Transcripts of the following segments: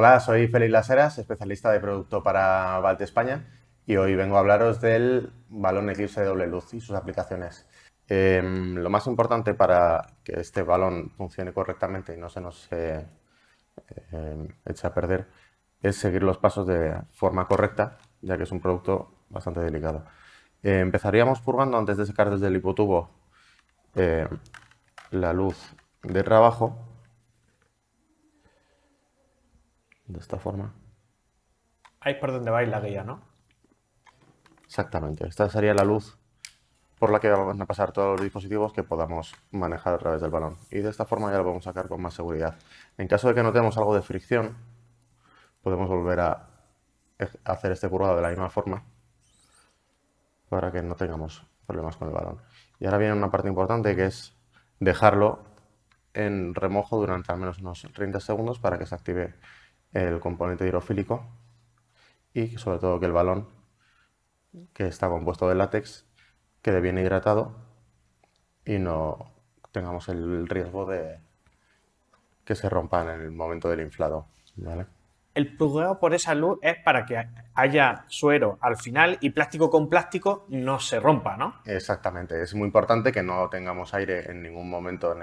Hola, soy Félix Laseras, especialista de producto para Valte España y hoy vengo a hablaros del balón Eclipse de doble luz y sus aplicaciones. Em, lo más importante para que este balón funcione correctamente y no se nos eh, em, eche a perder es seguir los pasos de forma correcta, ya que es un producto bastante delicado. Eh, empezaríamos purgando antes de sacar desde el hipotubo eh, la luz de trabajo de esta forma. Ahí por donde va la guía, ¿no? Exactamente. Esta sería la luz por la que van a pasar todos los dispositivos que podamos manejar a través del balón. Y de esta forma ya lo podemos sacar con más seguridad. En caso de que notemos algo de fricción, podemos volver a hacer este curvado de la misma forma para que no tengamos problemas con el balón. Y ahora viene una parte importante que es dejarlo en remojo durante al menos unos 30 segundos para que se active el componente hidrofílico y sobre todo que el balón, que está compuesto de látex, quede bien hidratado y no tengamos el riesgo de que se rompa en el momento del inflado. El programa por esa luz es para que haya suero al final y plástico con plástico no se rompa, ¿no? Exactamente, es muy importante que no tengamos aire en ningún momento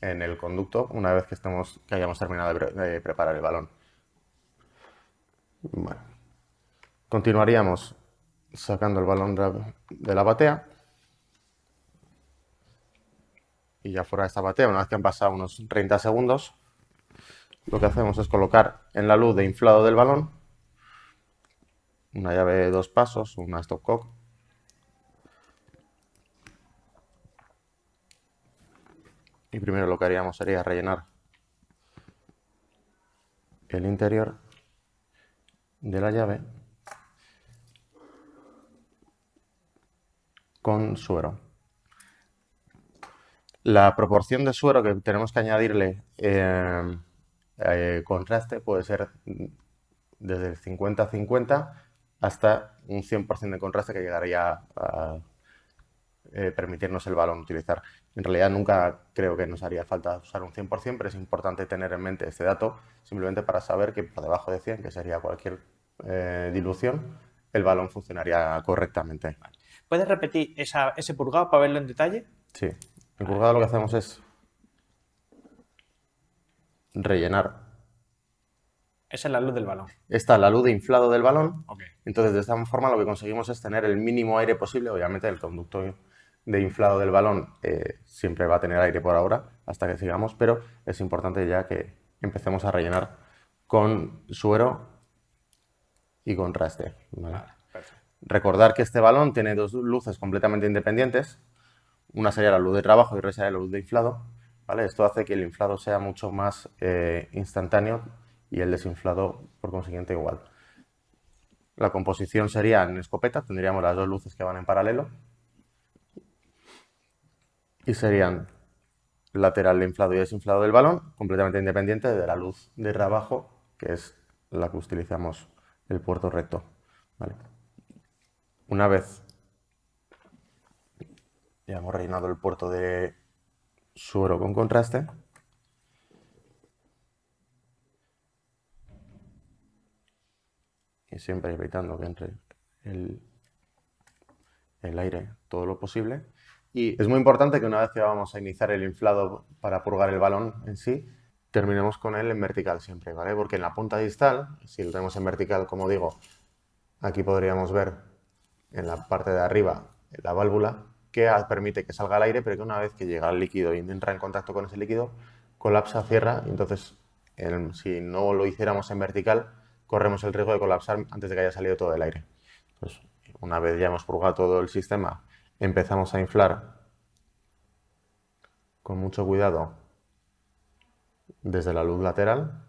en el, conducto una vez que, estemos, que hayamos terminado de preparar el balón. Bueno, continuaríamos sacando el balón de la batea. Y ya fuera de esta batea, una vez que han pasado unos 30 segundos, lo que hacemos es colocar en la luz de inflado del balón una llave de dos pasos, una stopcock. Y primero lo que haríamos sería rellenar el interior de la llave con suero. La proporción de suero que tenemos que añadirle eh, eh, contraste puede ser desde el 50-50 hasta un 100% de contraste que llegaría a eh, permitirnos el balón utilizar. En realidad nunca creo que nos haría falta usar un 100%, pero es importante tener en mente este dato simplemente para saber que por debajo de 100, que sería cualquier eh, dilución, el balón funcionaría correctamente. ¿Puedes repetir ese purgado para verlo en detalle? Sí. El purgado lo que hacemos es rellenar esa es la luz del balón. Esta es la luz de inflado del balón. Entonces, de esta forma lo que conseguimos es tener el mínimo aire posible. Obviamente, el conducto de inflado del balón eh, siempre va a tener aire por ahora, hasta que sigamos, pero es importante ya que empecemos a rellenar con suero y con raster. Recordar que este balón tiene dos luces completamente independientes. Una sería la luz de trabajo y otra sería la luz de inflado. ¿vale? Esto hace que el inflado sea mucho más eh, instantáneo y el desinflado, por consiguiente, igual. La composición sería en escopeta, tendríamos las dos luces que van en paralelo, y serían lateral inflado y desinflado del balón, completamente independiente de la luz de trabajo, que es la que utilizamos el puerto recto. Una vez ya hemos rellenado el puerto de suero con contraste, y siempre evitando que entre el aire todo lo posible, y es muy importante que una vez que vamos a iniciar el inflado para purgar el balón en sí, terminemos con él en vertical siempre, ¿vale? Porque en la punta distal, si lo tenemos en vertical, como digo, aquí podríamos ver en la parte de arriba la válvula que permite que salga el aire, pero que una vez que llega el líquido y entra en contacto con ese líquido, colapsa, cierra, entonces si no lo hiciéramos en vertical, corremos el riesgo de colapsar antes de que haya salido todo el aire. Pues, una vez ya hemos purgado todo el sistema empezamos a inflar con mucho cuidado desde la luz lateral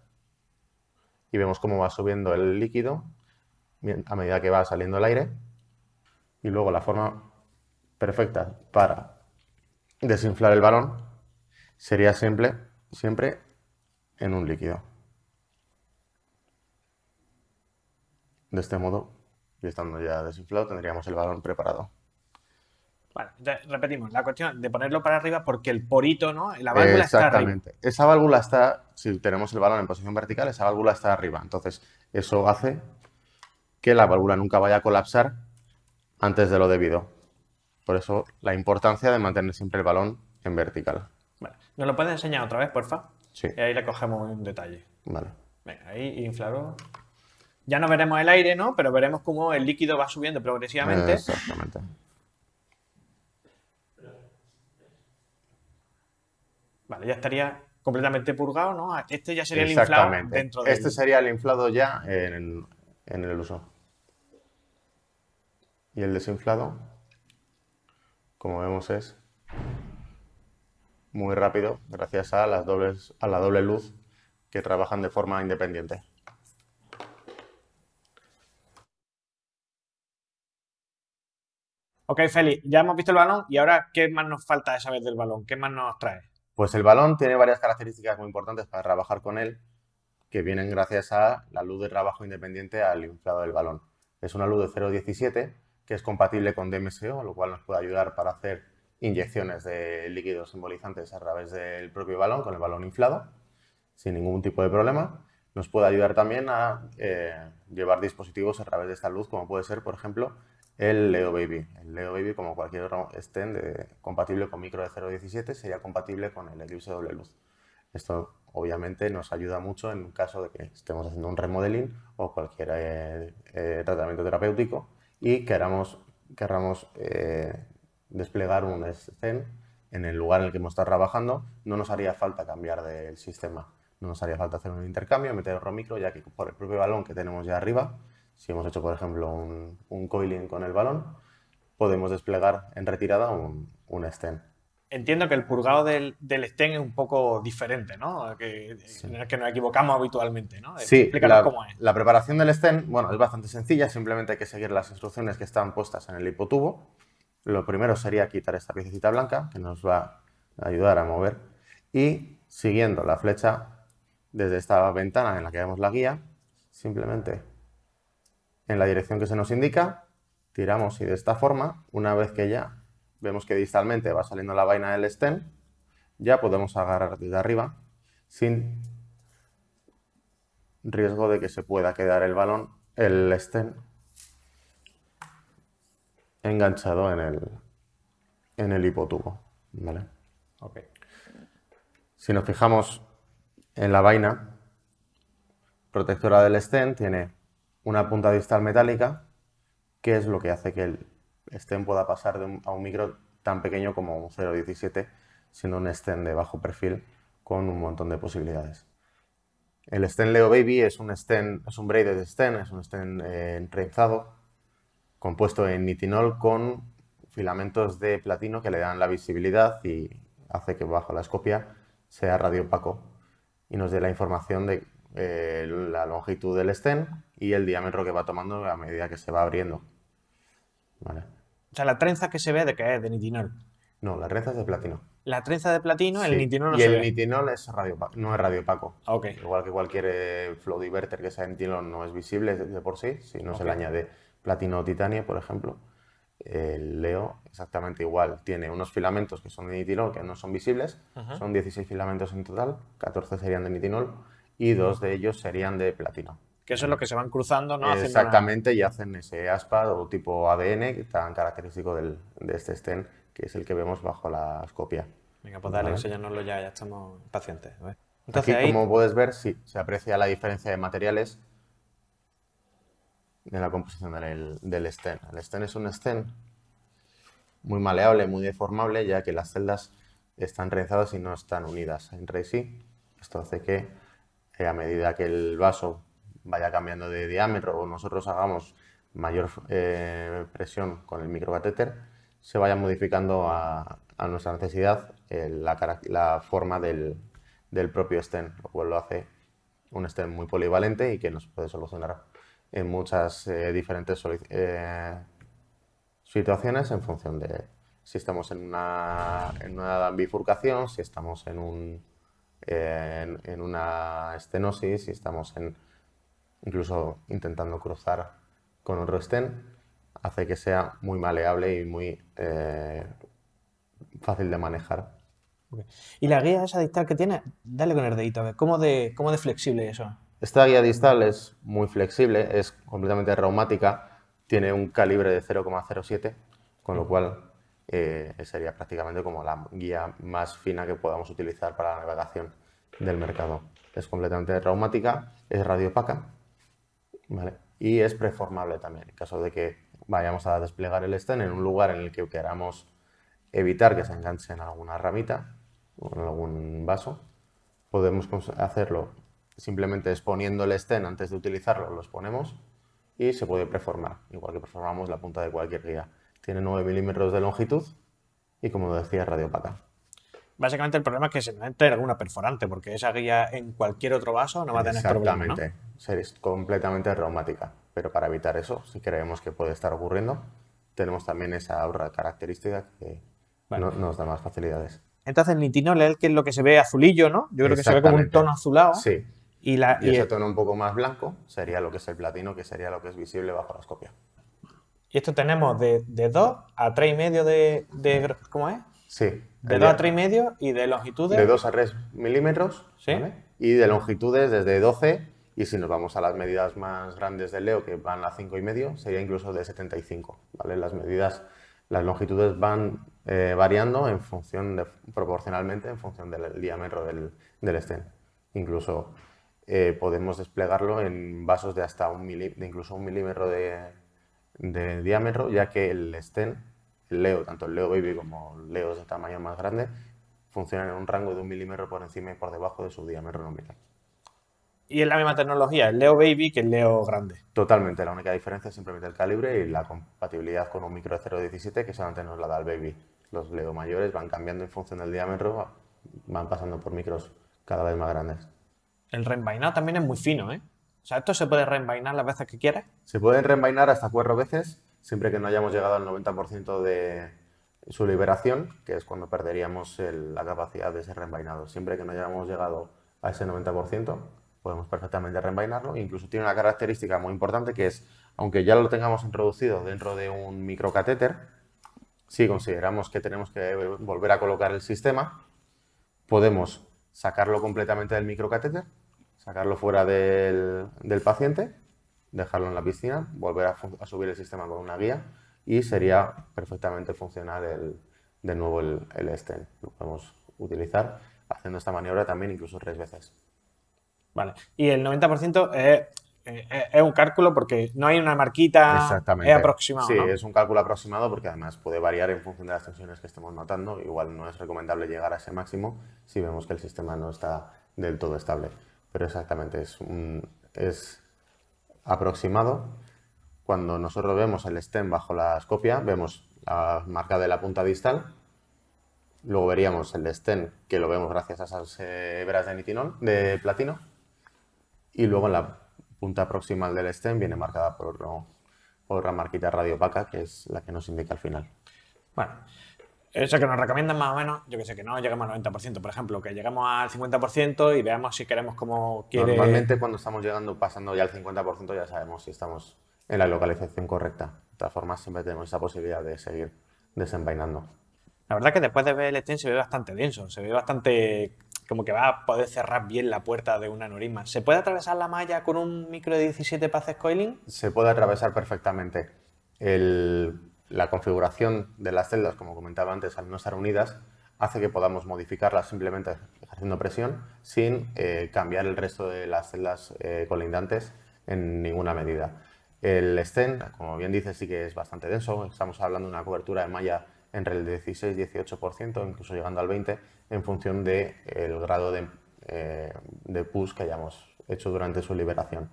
y vemos cómo va subiendo el líquido a medida que va saliendo el aire y luego la forma perfecta para desinflar el balón sería siempre, siempre en un líquido. De este modo, y estando ya desinflado, tendríamos el balón preparado repetimos, la cuestión de ponerlo para arriba porque el porito, ¿no? La válvula está arriba. Exactamente. Esa válvula está, si tenemos el balón en posición vertical, esa válvula está arriba. Entonces, eso hace que la válvula nunca vaya a colapsar antes de lo debido. Por eso la importancia de mantener siempre el balón en vertical. Vale. ¿Nos lo puedes enseñar otra vez, porfa? Sí. Y ahí le cogemos un detalle. Vale. Venga, ahí inflarlo. Ya no veremos el aire, ¿no? Pero veremos cómo el líquido va subiendo progresivamente. Exactamente. Vale, ya estaría completamente purgado, ¿no? Ah, este ya sería el inflado dentro de Este sería el inflado ya en, el uso. Y el desinflado, como vemos, es muy rápido gracias a, las dobles, a la doble luz que trabajan de forma independiente. Ok, Feli, ya hemos visto el balón y ahora, ¿qué más nos falta esa vez del balón? ¿Qué más nos trae? Pues el balón tiene varias características muy importantes para trabajar con él, que vienen gracias a la luz de trabajo independiente al inflado del balón. Es una luz de 0,17 que es compatible con DMSO, lo cual nos puede ayudar para hacer inyecciones de líquidos simbolizantes a través del propio balón, con el balón inflado, sin ningún tipo de problema. Nos puede ayudar también a eh, llevar dispositivos a través de esta luz, como puede ser, por ejemplo, el Leo Baby. El Leo Baby, como cualquier otro compatible con micro de 0.17, sería compatible con el Eclipse doble luz. Esto obviamente nos ayuda mucho en caso de que estemos haciendo un remodeling o cualquier eh, eh, tratamiento terapéutico y queramos, queramos eh, desplegar un stem en el lugar en el que hemos estado trabajando, no nos haría falta cambiar del sistema. No nos haría falta hacer un intercambio, meter otro micro, ya que por el propio balón que tenemos ya arriba, si hemos hecho, por ejemplo, un, coiling con el balón, podemos desplegar en retirada un, un Entiendo que el purgado del, del es un poco diferente, ¿no? Que, que nos equivocamos habitualmente, ¿no? Sí, la, cómo es. la preparación del stem, bueno, es bastante sencilla, simplemente hay que seguir las instrucciones que están puestas en el hipotubo. Lo primero sería quitar esta piecita blanca, que nos va a ayudar a mover, y siguiendo la flecha desde esta ventana en la que vemos la guía, simplemente en la dirección que se nos indica, tiramos y de esta forma, una vez que ya vemos que distalmente va saliendo la vaina del stem, ya podemos agarrar desde arriba sin riesgo de que se pueda quedar el balón, el stem, enganchado en el, en el hipotubo. ¿vale? Si nos fijamos en la vaina protectora del stem, tiene una punta distal metálica, que es lo que hace que el stem pueda pasar de a un micro tan pequeño como un 0.17, siendo un stem de bajo perfil con un montón de posibilidades. El stem Leo Baby es un stem, es un braided stem, es un stem eh, compuesto en nitinol con filamentos de platino que le dan la visibilidad y hace que bajo la escopia sea radiopaco y nos dé la información de la longitud del stem y el diámetro que va tomando a medida que se va abriendo. O sea, la trenza que se ve de que es de nitinol. No, la trenza es de platino. La trenza de platino, el nitinol no y el nitinol es radio, no es radiopaco. Okay. Igual que cualquier eh, flow diverter que sea nitinol no es visible de por sí, si no se le añade platino o titanio, por ejemplo. El Leo exactamente igual. Tiene unos filamentos que son de nitinol que no son visibles. Son 16 filamentos en total, 14 serían de nitinol y dos de ellos serían de platino. Que eso es lo que se van cruzando, ¿no? Exactamente, y hacen ese aspa o tipo ADN tan característico de este stent, que es el que vemos bajo la escopia. Venga, pues dale, no ya, ya estamos pacientes. ¿eh? como puedes ver, sí, se aprecia la diferencia de materiales de la composición del, del El stent es un stent muy maleable, muy deformable, ya que las celdas están realizadas y no están unidas entre sí. Esto hace que a medida que el vaso vaya cambiando de diámetro o nosotros hagamos mayor eh, presión con el microcatéter, se vaya modificando a, nuestra necesidad eh, la, forma del, propio stent lo cual lo hace un stent muy polivalente y que nos puede solucionar en muchas eh, diferentes situaciones en función de si estamos en una bifurcación, si estamos en un en, una estenosis y estamos en, incluso intentando cruzar con otro estén, hace que sea muy maleable y muy eh, fácil de manejar. ¿Y la guía esa distal que tiene? Dale con el dedito, a ¿cómo de, cómo de flexible eso? Esta guía distal es muy flexible, es completamente reumática, tiene un calibre de 0,07, con lo cual eh, sería prácticamente como la guía más fina que podamos utilizar para la navegación del mercado. Es completamente traumática, es radiopaca ¿vale? y es preformable también. En caso de que vayamos a desplegar el stand en un lugar en el que queramos evitar que se enganche en alguna ramita o en algún vaso, podemos hacerlo simplemente exponiendo el stand antes de utilizarlo, lo exponemos y se puede preformar, igual que preformamos la punta de cualquier guía tiene 9 milímetros de longitud y como decía, radiopaca. Básicamente el problema es que se entra alguna perforante, porque esa guía en cualquier otro vaso no va a tener problema. Exactamente, Sería completamente reumática. Pero para evitar eso, si creemos que puede estar ocurriendo, tenemos también esa aura característica que nos da más facilidades. Entonces, el nitinol es lo que se ve azulillo, ¿no? Yo creo que se ve como un tono azulado. Sí. Y, y ese tono un poco más blanco sería lo que es el platino, que sería lo que es visible bajo la escopia. Y esto tenemos de, 2 a 3,5 de, de... ¿Cómo es? Sí. De 2 a 3,5 y de longitudes. De 2 a 3 milímetros. Sí. ¿vale? Y de longitudes desde 12 y si nos vamos a las medidas más grandes del Leo, que van a 5,5, sería incluso de 75. ¿vale? Las medidas, las longitudes van eh, variando en función de, proporcionalmente en función del diámetro del, del estén. Incluso eh, podemos desplegarlo en vasos de hasta incluso un milímetro de, de diámetro, ya que el Sten, el Leo, tanto el Leo Baby como el Leo de tamaño más grande, funcionan en un rango de un milímetro por encima y por debajo de su diámetro nominal. Y es la misma tecnología, el Leo Baby que el Leo grande. Totalmente, la única diferencia es simplemente el calibre y la compatibilidad con un micro 0.17 que solamente nos la da el Baby. Los Leo mayores van cambiando en función del diámetro, van pasando por micros cada vez más grandes. El reenvainado también es muy fino, ¿eh? O sea, ¿esto se puede reenvainar las veces que quiera? Se pueden reenvainar hasta cuatro veces, siempre que no hayamos llegado al 90% de su liberación, que es cuando perderíamos la capacidad de ser reenvainado. Siempre que no hayamos llegado a ese 90%, podemos perfectamente reenvainarlo. Incluso tiene una característica muy importante que es, aunque ya lo tengamos introducido dentro de un microcatéter, si consideramos que tenemos que volver a colocar el sistema, podemos sacarlo completamente del microcatéter sacarlo fuera del, paciente, dejarlo en la piscina, volver a, subir el sistema con una guía y sería perfectamente funcional el, de nuevo el, el stem. Lo podemos utilizar haciendo esta maniobra también incluso tres veces. Vale, y el 90% es, un cálculo porque no hay una marquita Exactamente. Sí, es un cálculo aproximado porque además puede variar en función de las tensiones que estemos notando. Igual no es recomendable llegar a ese máximo si vemos que el sistema no está del todo estable pero exactamente es, un, es aproximado. Cuando nosotros vemos el stem bajo la escopia, vemos la marca de la punta distal, luego veríamos el stem que lo vemos gracias a esas eh, hebras de, nitinol, de platino, y luego en la punta proximal del stem viene marcada por, por una marquita radiopaca, que es la que nos indica al final. Bueno, eso que nos recomiendan más o menos, yo que sé, que no lleguemos al 90%, por ejemplo, que lleguemos al 50% y veamos si queremos como quiere... Normalmente cuando estamos llegando, pasando ya al 50% ya sabemos si estamos en la localización correcta. De todas formas, siempre tenemos esa posibilidad de seguir desenvainando. La verdad que después de ver el stream se ve bastante denso, se ve bastante como que va a poder cerrar bien la puerta de un aneurisma. ¿Se puede atravesar la malla con un micro de 17 paces coiling? Se puede atravesar perfectamente. El la configuración de las celdas, como comentaba antes, al no estar unidas, hace que podamos modificarlas simplemente haciendo presión sin eh, cambiar el resto de las celdas eh, colindantes en ninguna medida. El stem, como bien dice, sí que es bastante denso. Estamos hablando de una cobertura de malla entre el 16 y 18%, incluso llegando al 20%, en función del eh, grado de push que hayamos hecho durante su liberación.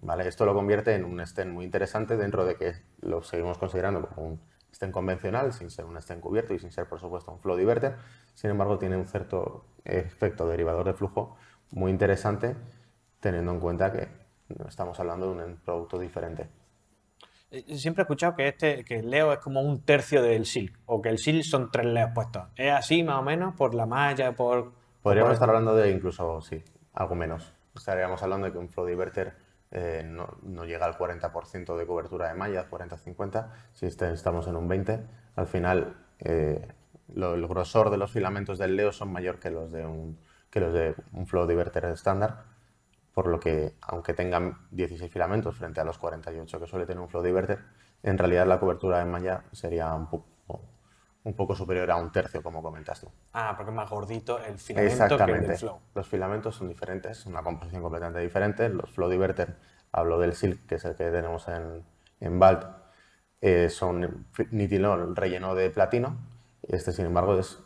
¿vale? Esto lo convierte en un stem muy interesante dentro de que lo seguimos considerando como un stem convencional, sin ser un stem cubierto y sin ser, por supuesto, un flow diverter. Sin embargo, tiene un cierto efecto derivador de flujo muy interesante, teniendo en cuenta que estamos hablando de un producto diferente. Eh, siempre he escuchado que este, que Leo es como un tercio del SIL o que el SIL son tres Leos puestos. ¿Es así más o menos por la malla, por...? Podríamos estar hablando de incluso, sí, algo menos. Estaríamos hablando de que un flow diverter eh, no, llega al 40% de cobertura de malla, 40-50, si este, estamos en un 20%, al final eh, el grosor de los filamentos del Leo son mayor que los de un, que los de un flow diverter estándar, por lo que aunque tengan 16 filamentos frente a los 48 que suele tener un flow diverter, en realidad la cobertura de malla sería un, un poco superior a un tercio, como comentas tú. Ah, porque es más gordito el filamento Exactamente. que el flow. Los filamentos son diferentes, una composición completamente diferente. Los flow diverter, hablo del silk, que es el que tenemos en, en Balt, eh, son nitinol relleno de platino. Este, sin embargo, es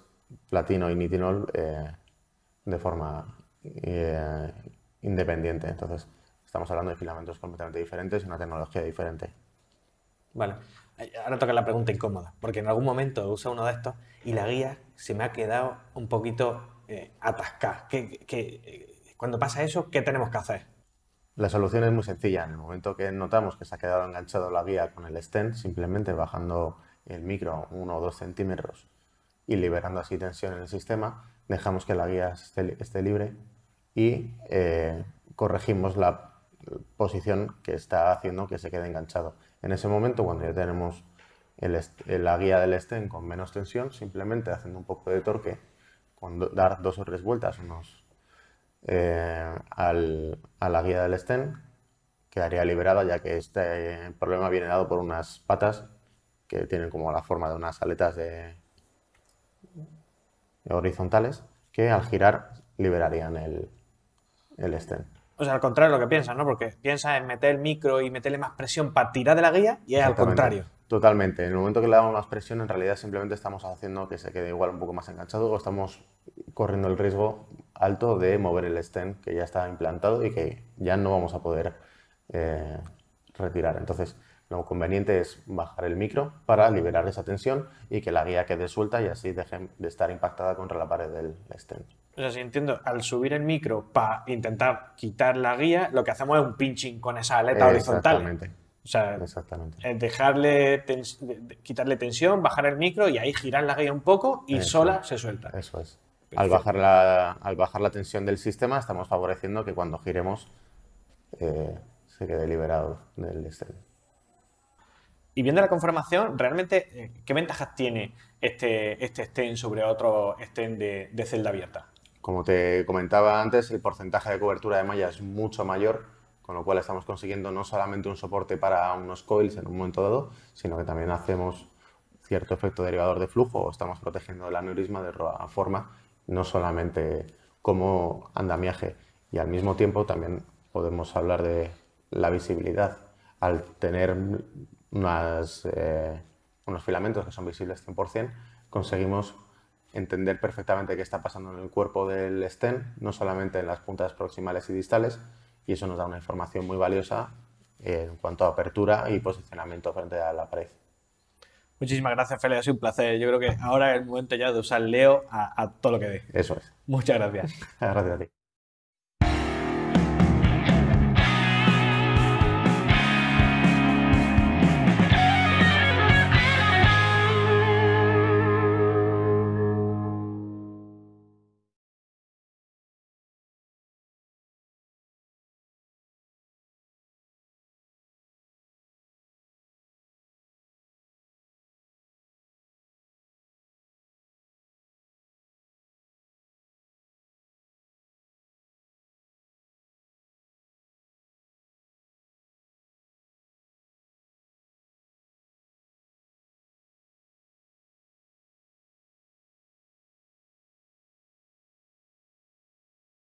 platino y nitinol eh, de forma eh, independiente. Entonces, estamos hablando de filamentos completamente diferentes y una tecnología diferente. Vale. Ahora toca la pregunta incómoda, porque en algún momento usa uno de estos y la guía se me ha quedado un poquito eh, atascada. ¿Qué, eh, cuando pasa eso, ¿qué tenemos que hacer? La solución es muy sencilla. En el momento que notamos que se ha quedado enganchado la guía con el stent, simplemente bajando el micro uno o dos centímetros y liberando así tensión en el sistema, dejamos que la guía esté, libre y eh, corregimos la posición que está haciendo que se quede enganchado. En ese momento, cuando ya tenemos la guía del estén con menos tensión, simplemente haciendo un poco de torque, con dar dos o tres vueltas unos, eh, a la guía del estén, quedaría liberada ya que este problema viene dado por unas patas que tienen como la forma de unas aletas de, horizontales que al girar liberarían el, el o sea, al contrario de lo que piensas, ¿no? Porque piensa en meter el micro y meterle más presión para tirar de la guía y es al contrario. Totalmente. En el momento que le damos más presión, en realidad simplemente estamos haciendo que se quede igual un poco más enganchado o estamos corriendo el riesgo alto de mover el stem que ya está implantado y que ya no vamos a poder eh, retirar. Entonces, lo conveniente es bajar el micro para liberar esa tensión y que la guía quede suelta y así deje de estar impactada contra la pared del extend. O sea, si entiendo, al subir el micro para intentar quitar la guía, lo que hacemos es un pinching con esa aleta horizontal. Exactamente. O sea, Es eh, dejarle quitarle tensión, bajar el micro y ahí girar la guía un poco y sola se suelta. Eso es. Al bajar, la, al bajar la tensión del sistema estamos favoreciendo que cuando giremos eh, se quede liberado del estén. Y viendo la conformación, realmente, eh, ¿qué ventajas tiene este, este stem sobre otro stem de, celda abierta? Como te comentaba antes, el porcentaje de cobertura de malla es mucho mayor, con lo cual estamos consiguiendo no solamente un soporte para unos coils en un momento dado, sino que también hacemos cierto efecto derivador de flujo estamos protegiendo el aneurisma de forma, no solamente como andamiaje. Y al mismo tiempo también podemos hablar de la visibilidad. Al tener unas, eh, unos filamentos que son visibles 100%, conseguimos entender perfectamente qué está pasando en el cuerpo del stem, no solamente en las puntas proximales y distales, y eso nos da una información muy valiosa en cuanto a apertura y posicionamiento frente a la pared. Muchísimas gracias, Félix, Ha sido un placer. Yo creo que ahora es el momento ya de usar Leo a, todo lo que dé. Eso es. Muchas gracias. gracias a ti.